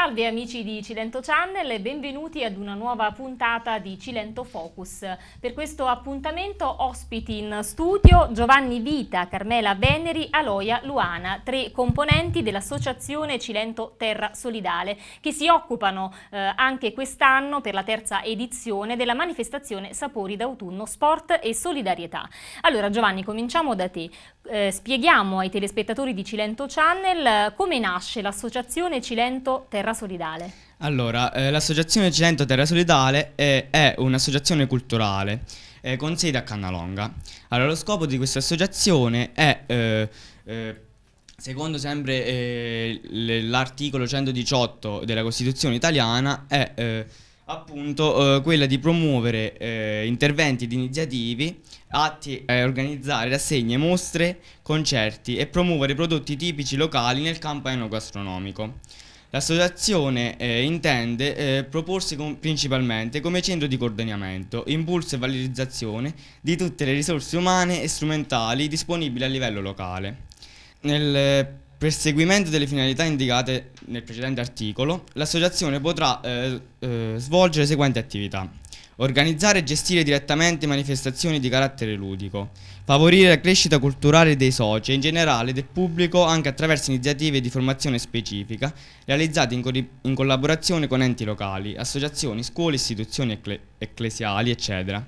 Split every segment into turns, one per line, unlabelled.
Salve amici di Cilento Channel e benvenuti ad una nuova puntata di Cilento Focus. Per questo appuntamento ospiti in studio Giovanni Vita, Carmela Veneri, Aloia Luana, tre componenti dell'associazione Cilento Terra Solidale che si occupano eh, anche quest'anno per la terza edizione della manifestazione Sapori d'autunno Sport e Solidarietà. Allora Giovanni cominciamo da te, eh, spieghiamo ai telespettatori di Cilento Channel eh, come nasce l'associazione Cilento Terra Terra Solidale?
Allora, eh, l'associazione Cilento Terra Solidale è, eh, è un'associazione culturale eh, con sede a Cannalonga. Allora, lo scopo di questa associazione è... Eh, eh Secondo sempre eh, l'articolo 118 della Costituzione italiana è eh, appunto eh, quella di promuovere eh, interventi ed iniziativi atti a organizzare rassegne, mostre, concerti e promuovere prodotti tipici locali nel campo enogastronomico. L'associazione eh, intende eh, proporsi com principalmente come centro di coordinamento, impulso e valorizzazione di tutte le risorse umane e strumentali disponibili a livello locale. Nel eh, perseguimento delle finalità indicate nel precedente articolo, l'associazione potrà eh, eh svolgere le seguenti attività organizzare e gestire direttamente manifestazioni di carattere ludico, favorire la crescita culturale dei soci e in generale del pubblico anche attraverso iniziative di formazione specifica realizzate in, co in collaborazione con enti locali, associazioni, scuole, istituzioni ecle ecclesiali, eccetera.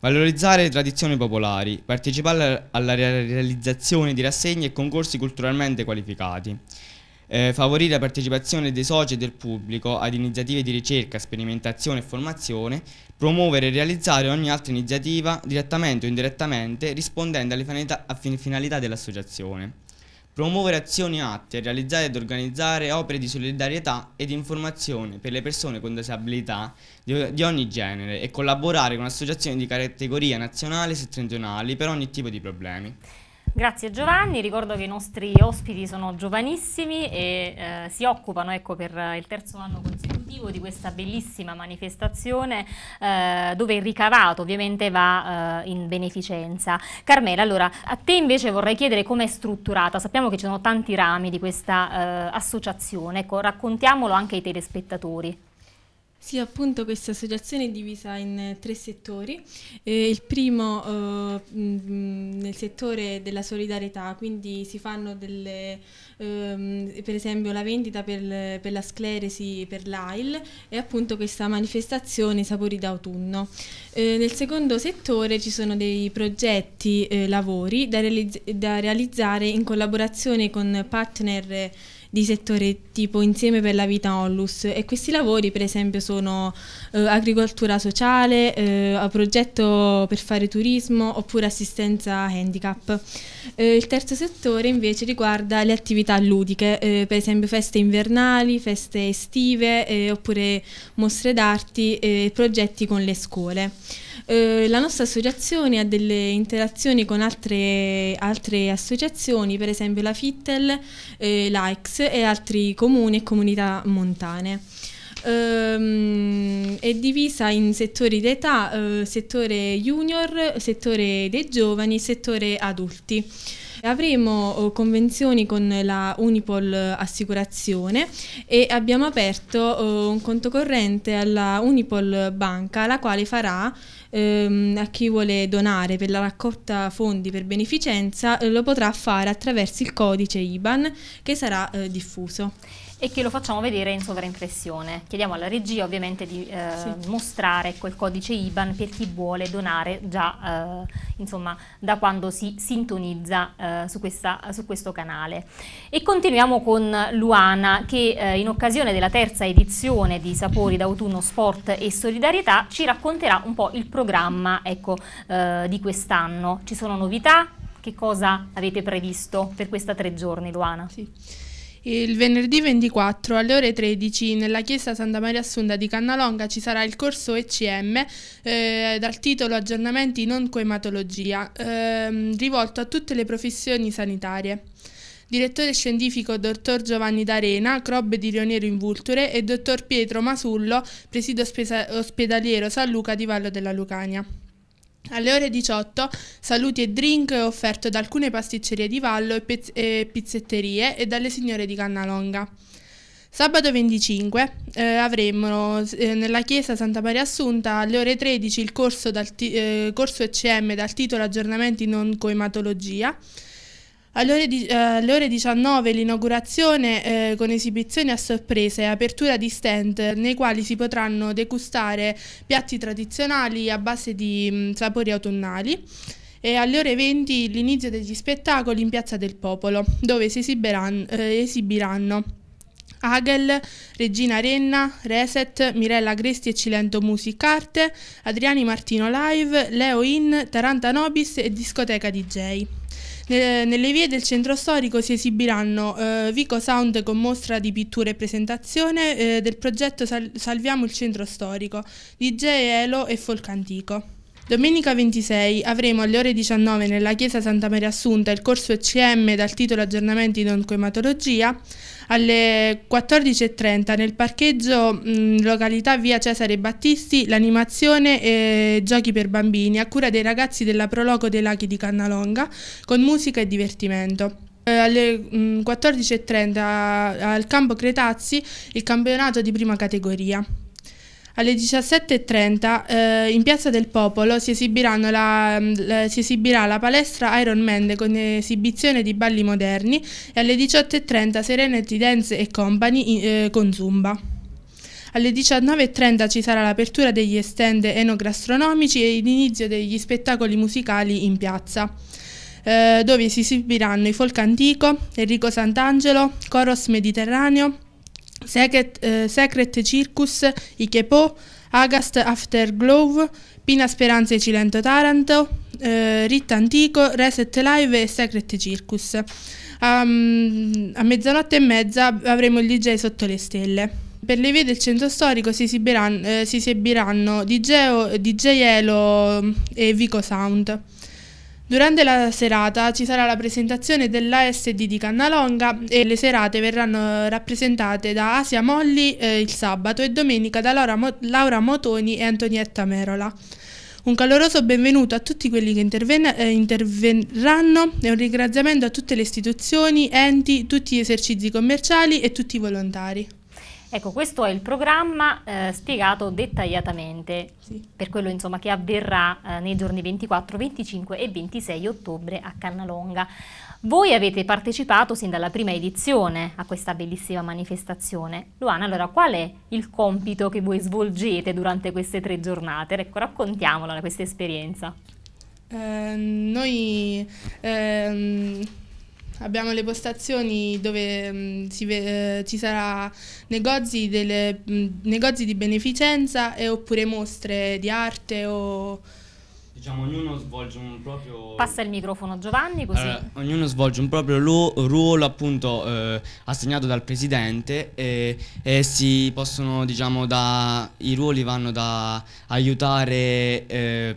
Valorizzare le tradizioni popolari, partecipare alla realizzazione di rassegne e concorsi culturalmente qualificati eh, favorire la partecipazione dei soci e del pubblico ad iniziative di ricerca, sperimentazione e formazione, promuovere e realizzare ogni altra iniziativa direttamente o indirettamente rispondendo alle finalità, dell'associazione, promuovere azioni atte a realizzare ed organizzare opere di solidarietà ed informazione per le persone con disabilità di, di ogni genere e collaborare con associazioni di categoria nazionale e settentrionali per ogni tipo di problemi.
Grazie Giovanni, ricordo che i nostri ospiti sono giovanissimi e eh, si occupano ecco, per il terzo anno consecutivo di questa bellissima manifestazione eh, dove il ricavato ovviamente va eh, in beneficenza. Carmela, allora a te invece vorrei chiedere come è strutturata, sappiamo che ci sono tanti rami di questa eh, associazione, ecco, raccontiamolo anche ai telespettatori.
Sì, appunto questa associazione è divisa in eh, tre settori. Eh, il primo eh, nel settore della solidarietà, quindi si fanno delle, ehm, per esempio la vendita per, per la sclerosi per l'AIL e appunto questa manifestazione Sapori d'autunno. Eh, nel secondo settore ci sono dei progetti, eh, lavori da, realizz da, realizzare in collaborazione con partner di settore tipo Insieme per la Vita Onlus e questi lavori per esempio sono eh, agricoltura sociale, eh, progetto per fare turismo oppure assistenza handicap. Eh, il terzo settore invece riguarda le attività ludiche, eh, per esempio feste invernali, feste estive eh, oppure mostre d'arti e progetti con le scuole. Eh, la nostra associazione ha delle interazioni con altre, altre associazioni, per esempio la FITEL, eh, l'AIX e altri comuni e comunità montane. Um, è divisa in settori d'età, uh, settore junior, settore dei giovani, settore adulti. Avremo oh, convenzioni con la Unipol Assicurazione e abbiamo aperto oh, un conto corrente alla Unipol Banca, la quale farà ehm, a chi vuole donare per la raccolta fondi per beneficenza eh, lo potrà fare attraverso il codice IBAN che sarà eh, diffuso e che lo facciamo vedere in sovraimpressione.
Chiediamo alla regia ovviamente di eh, sì. mostrare quel codice IBAN per chi vuole donare già eh, insomma, da quando si sintonizza eh, eh, su, questa, su, questo canale. E continuiamo con Luana che eh, in occasione della terza edizione di Sapori d'autunno Sport e Solidarietà ci racconterà un po' il programma ecco, eh, di quest'anno. Ci sono novità? Che cosa avete previsto per questa tre giorni Luana? Sì. Il venerdì 24 alle ore 13 nella
chiesa Santa Maria Assunta di Cannalonga ci sarà il corso ECM eh, dal titolo Aggiornamenti non coematologia, eh, rivolto a tutte le professioni sanitarie. Direttore scientifico dottor Giovanni D'Arena, crobbe di Rionero in Vulture e dottor Pietro Masullo, presidio ospedaliero San Luca di Vallo della Lucania. Alle ore 18 saluti e drink offerto da alcune pasticcerie di Vallo e, pez- e pizzetterie e dalle signore di Cannalonga. Sabato 25 eh, avremo eh, nella chiesa Santa Maria Assunta alle ore 13 il corso, dal ti- eh, corso ECM dal titolo Aggiornamenti non coematologia. Alle ore, di, eh, alle ore 19 l'inaugurazione eh, con esibizioni a sorpresa e apertura di stand nei quali si potranno degustare piatti tradizionali a base di mh, mm, sapori autunnali e alle ore 20 l'inizio degli spettacoli in Piazza del Popolo dove si eh, esibiranno Hagel, Regina Renna, Reset, Mirella Gresti e Cilento Music Arte, Adriani Martino Live, Leo In, Taranta Nobis e Discoteca DJ. Eh, nelle vie del centro storico si esibiranno eh, Vico Sound con mostra di pittura e presentazione eh, del progetto Sal Salviamo il centro storico, DJ Elo e Folk Antico. Domenica 26 avremo alle ore 19 nella Chiesa Santa Maria Assunta il corso ECM dal titolo Aggiornamenti in Oncoematologia, alle 14.30 nel parcheggio mh, località via Cesare Battisti l'animazione e giochi per bambini a cura dei ragazzi della Proloco dei Laghi di Cannalonga con musica e divertimento. Eh, alle 14.30 al campo Cretazzi il campionato di prima categoria. Alle 17.30 eh, in Piazza del Popolo si, la, mm, la, si, esibirà la palestra Iron Man con esibizione di balli moderni e alle 18.30 Serenity Dance e Company in, eh, con Zumba. Alle 19.30 ci sarà l'apertura degli stand enogastronomici e l'inizio degli spettacoli musicali in piazza eh, dove si esibiranno i Folk Antico, Enrico Sant'Angelo, Coros Mediterraneo, Secret, eh, Secret Circus, Ikepo, Agast Afterglow, Pina Speranza e Cilento Taranto, eh, Ritta Antico, Reset Live e Secret Circus. Um, a mezzanotte e mezza avremo il DJ sotto le stelle. Per le vie del centro storico si eh, esibiranno, eh, DJ, DJ Elo e Vico Sound. Durante la serata ci sarà la presentazione dell'ASD di Cannalonga e le serate verranno rappresentate da Asia Molli eh, il sabato e domenica da Laura, Mo Laura Motoni e Antonietta Merola. Un caloroso benvenuto a tutti quelli che eh, interverranno e un ringraziamento a tutte le istituzioni, enti, tutti gli esercizi commerciali e
tutti i volontari. Ecco, questo è il programma eh, spiegato dettagliatamente sì. per quello insomma, che avverrà eh, nei giorni 24, 25 e 26 ottobre a Cannalonga. Voi avete partecipato sin dalla prima edizione a questa bellissima manifestazione. Luana, allora qual è il compito che voi svolgete durante queste tre giornate? Ecco, raccontiamola questa esperienza.
Eh, noi... Ehm abbiamo le postazioni dove mh, mm, si, eh, ci saranno negozi, mm, negozi, di beneficenza e oppure mostre di arte o...
Diciamo, ognuno svolge un proprio...
Passa il microfono Giovanni
così... Allora,
ognuno svolge un proprio ruolo appunto eh, assegnato dal presidente e, e si possono, diciamo, da, i ruoli vanno da aiutare... Eh,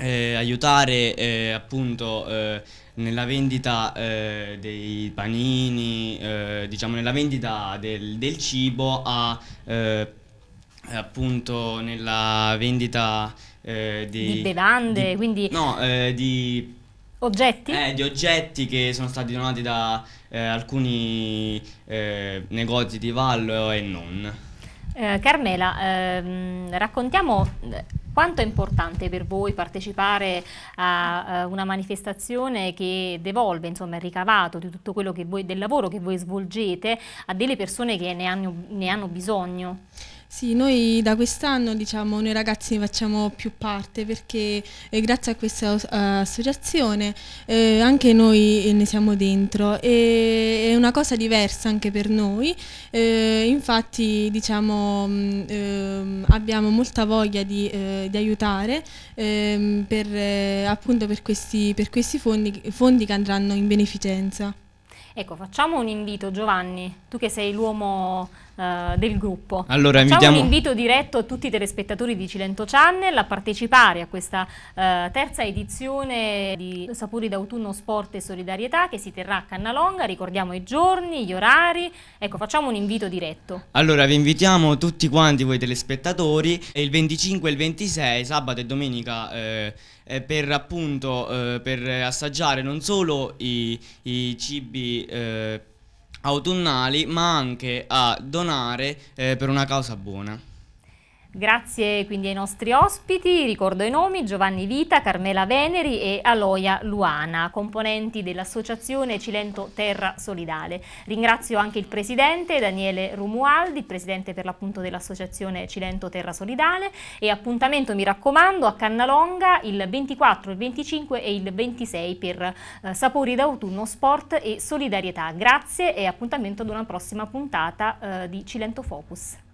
eh, aiutare eh, appunto eh, nella vendita eh, dei panini, eh, diciamo nella vendita del, del cibo a eh, appunto nella vendita di, di,
bevande, di, quindi no,
di oggetti? di oggetti che sono stati donati da alcuni negozi di Vallo e non.
Carmela, ehm, raccontiamo quanto è importante per voi partecipare a, a una manifestazione che devolve insomma, il ricavato di tutto quello che voi, del lavoro che voi svolgete a delle persone che ne hanno, ne hanno bisogno?
Sì, noi da quest'anno diciamo noi ragazzi ne facciamo più parte perché eh, grazie a questa eh, associazione eh, anche noi eh, ne siamo dentro e è una cosa diversa anche per noi, eh, infatti diciamo mh, mm, ehm, abbiamo molta voglia di, eh, di aiutare ehm, per, appunto per questi, per questi fondi, fondi che andranno in beneficenza.
Ecco, facciamo un invito Giovanni, tu che sei l'uomo eh, del gruppo. Allora, Facciamo invitiamo... un invito diretto a tutti i telespettatori di Cilento Channel a partecipare a questa uh, terza edizione di Sapori d'autunno Sport e Solidarietà che si terrà a Cannalonga, ricordiamo i giorni, gli orari, ecco facciamo un invito diretto.
Allora vi invitiamo tutti quanti voi telespettatori il 25 e il 26, sabato e domenica eh, per appunto eh, per assaggiare non solo i, i cibi eh, autunnali ma anche a donare eh, per una causa buona.
Grazie quindi ai nostri ospiti, ricordo i nomi, Giovanni Vita, Carmela Veneri e Aloia Luana, componenti dell'associazione Cilento Terra Solidale. Ringrazio anche il presidente Daniele Rumualdi, presidente per l'appunto dell'associazione Cilento Terra Solidale e appuntamento mi raccomando a Cannalonga il 24, il 25 e il 26 per eh, Sapori d'autunno, sport e solidarietà. Grazie e appuntamento ad una prossima puntata eh, di Cilento Focus.